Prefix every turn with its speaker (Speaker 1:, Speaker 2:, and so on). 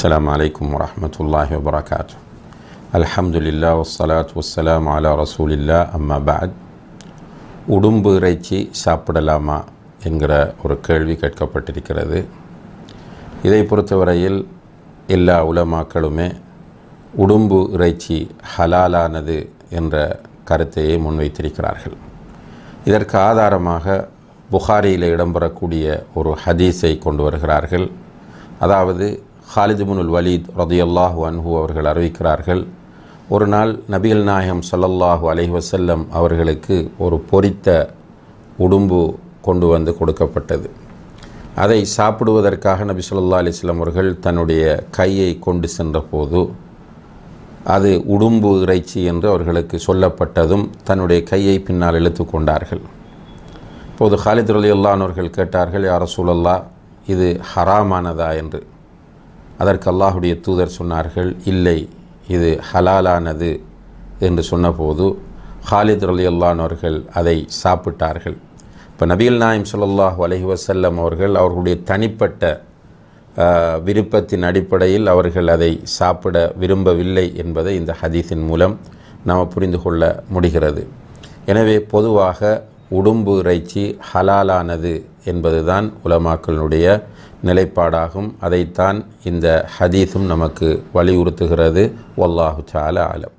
Speaker 1: السلام عليكم ورحمة الله وبركاته الحمد لله والصلاة والسلام على رسول الله أما بعد உடும்பு இறைச்சி சாப்பிடலாமா என்கிற ஒரு கேள்வி கேட்கப்பட்டிருக்கிறது இதை பொறுத்தவரையில் எல்லா உலமாக்களுமே உடும்பு இறைச்சி ஹலாலானது என்ற கருத்தையே முன்வைத்திருக்கிறார்கள் இதற்கு ஆதாரமாக புகாரியில் இடம்பெறக்கூடிய ஒரு ஹதீஸை கொண்டு வருகிறார்கள் அதாவது ஹாலிதுபுனுல் வலீத் ரதியல்லாஹு அன்ஹு அவர்கள் அறிவிக்கிறார்கள் ஒரு நாள் நபிகள் நாயகம் சல்லல்லாஹு அலஹி வசல்லம் அவர்களுக்கு ஒரு பொரித்த உடும்பு கொண்டு வந்து கொடுக்கப்பட்டது அதை சாப்பிடுவதற்காக நபி சொல்லா அலிஸ்லாம் அவர்கள் தன்னுடைய கையை கொண்டு சென்ற போது அது உடும்பு இறைச்சி என்று அவர்களுக்கு சொல்லப்பட்டதும் தன்னுடைய கையை பின்னால் இழுத்து கொண்டார்கள் இப்போது ஹாலித் அலி அல்லானவர்கள் கேட்டார்கள் யார சூழல்லா இது ஹராமானதா என்று அதற்கு அல்லாஹுடைய தூதர் சொன்னார்கள் இல்லை இது ஹலாலானது என்று சொன்னபோது ஹாலித் அலி அல்லானவர்கள் அதை சாப்பிட்டார்கள் இப்போ நபிகள் நாயம் சொல்லாஹ் அலஹி வசல்லம் அவர்கள் அவர்களுடைய தனிப்பட்ட விருப்பத்தின் அடிப்படையில் அவர்கள் அதை சாப்பிட விரும்பவில்லை என்பதை இந்த ஹதீஸின் மூலம் நாம் புரிந்து கொள்ள முடிகிறது எனவே பொதுவாக உடும்பு இறைச்சி ஹலாலானது என்பதுதான் உலமாக்களுடைய நிலைப்பாடாகும் அதைத்தான் இந்த ஹதீஸும் நமக்கு வலியுறுத்துகிறது வல்லாஹு சால ஆலம்